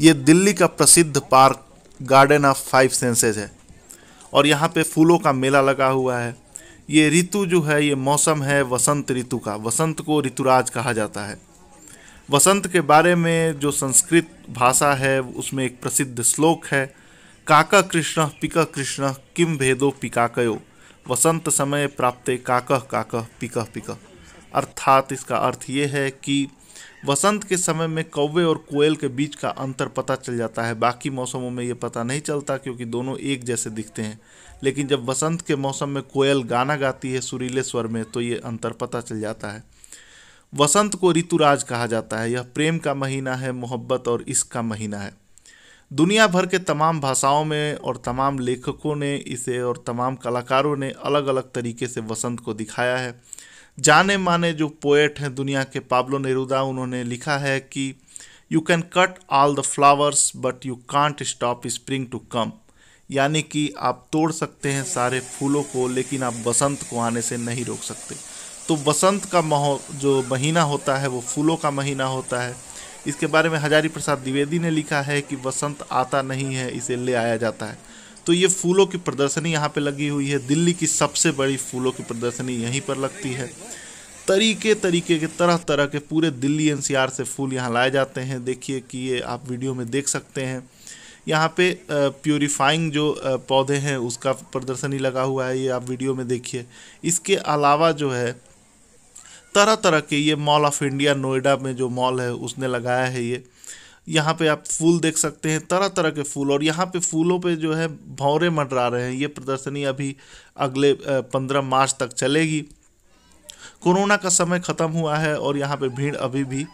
ये दिल्ली का प्रसिद्ध park garden of five senses है और यहाँ पे फूलों का मेला लगा हुआ है ये ऋतु जो है ये मौसम है वसंत ऋतु का वसंत को ऋतुराज कहा जाता है वसंत के बारे में जो संस्कृत भाषा है उसमें एक प्रसिद्ध श्लोक है काका कृष्ण पिक कृष्ण किम भेदो पिकाकयो वसंत समय प्राप्ते काकह काकह पिकह पिकह अर्थात इसका अर्थ ये है कि वसंत के समय में कौवे और कोयल के बीच का अंतर पता चल जाता है बाकी मौसमों में ये पता नहीं चलता क्योंकि दोनों एक जैसे दिखते हैं लेकिन जब वसंत के मौसम में कोयल गाना गाती है सुरीले स्वर में तो ये अंतर पता चल जाता है वसंत को ऋतुराज कहा जाता है यह प्रेम का महीना है मोहब्बत और इश्क का महीना है दुनिया भर के तमाम भाषाओं में और तमाम लेखकों ने इसे और तमाम कलाकारों ने अलग अलग तरीके से वसंत को दिखाया है जाने माने जो पोएट हैं दुनिया के पाब्लो नेरुदा उन्होंने लिखा है कि you can cut all the flowers but you can't stop spring to come यानी कि आप तोड़ सकते हैं सारे फूलों को लेकिन आप बसंत को आने से नहीं रोक सकते तो बसंत का महो जो महीना होता है वो फूलों का महीना होता है इसके बारे में हजारी प्रसाद द्विवेदी ने लिखा है कि बसंत आता नहीं है इसे ले आया जाता है तो ये फूलों की प्रदर्शनी यहाँ पे लगी हुई है दिल्ली की सबसे बड़ी फूलों की प्रदर्शनी यहीं पर लगती है तरीके तरीके के तरह तरह के पूरे दिल्ली एनसीआर से फूल यहाँ लाए जाते हैं देखिए कि ये आप वीडियो में देख सकते हैं यहाँ पे प्योरीफाइंग जो पौधे हैं उसका प्रदर्शनी लगा हुआ है ये आप वीडियो में देखिए इसके अलावा जो है तरह तरह के ये मॉल ऑफ इंडिया नोएडा में जो मॉल है उसने लगाया है ये यहाँ पे आप फूल देख सकते हैं तरह तरह के फूल और यहाँ पे फूलों पे जो है भौरे मंडरा रहे हैं ये प्रदर्शनी अभी अगले पंद्रह मार्च तक चलेगी कोरोना का समय ख़त्म हुआ है और यहाँ पे भीड़ अभी भी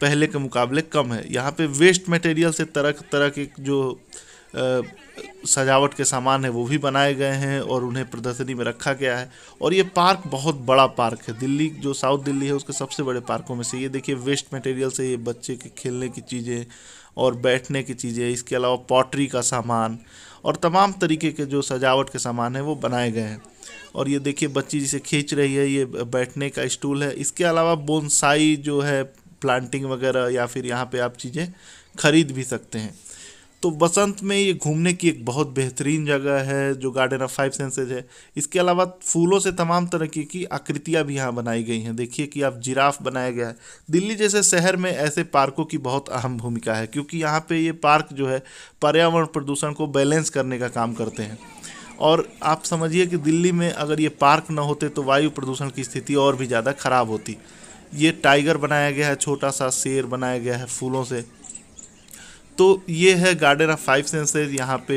पहले के मुकाबले कम है यहाँ पे वेस्ट मटेरियल से तरह तरह के जो सजावट के सामान है वो भी बनाए गए हैं और उन्हें प्रदर्शनी में रखा गया है और ये पार्क बहुत बड़ा पार्क है दिल्ली जो साउथ दिल्ली है उसके सबसे बड़े पार्कों में से ये देखिए वेस्ट मटेरियल से ये बच्चे के खेलने की चीज़ें और बैठने की चीज़ें इसके अलावा पॉटरी का सामान और तमाम तरीके के जो सजावट के सामान हैं वो बनाए गए हैं और ये देखिए बच्ची जिसे खींच रही है ये बैठने का स्टूल है इसके अलावा बोनसाई जो है प्लांटिंग वगैरह या फिर यहाँ पे आप चीज़ें खरीद भी सकते हैं तो बसंत में ये घूमने की एक बहुत बेहतरीन जगह है जो गार्डन ऑफ फाइव सेंसेज है इसके अलावा फूलों से तमाम तरीके की आकृतियाँ भी यहाँ बनाई गई हैं देखिए कि आप जिराफ बनाया गया है दिल्ली जैसे शहर में ऐसे पार्कों की बहुत अहम भूमिका है क्योंकि यहाँ पे ये पार्क जो है पर्यावरण प्रदूषण को बैलेंस करने का काम करते हैं और आप समझिए कि दिल्ली में अगर ये पार्क न होते तो वायु प्रदूषण की स्थिति और भी ज़्यादा ख़राब होती ये टाइगर बनाया गया है छोटा सा शेर बनाया गया है फूलों से तो ये है गार्डन ऑफ फाइव सेंसेज यहाँ पे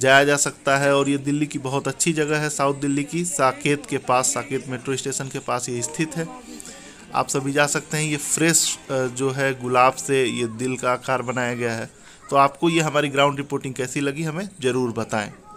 जाया जा सकता है और ये दिल्ली की बहुत अच्छी जगह है साउथ दिल्ली की साकेत के पास साकेत मेट्रो स्टेशन के पास ये स्थित है आप सभी जा सकते हैं ये फ्रेश जो है गुलाब से ये दिल का आकार बनाया गया है तो आपको ये हमारी ग्राउंड रिपोर्टिंग कैसी लगी हमें ज़रूर बताएं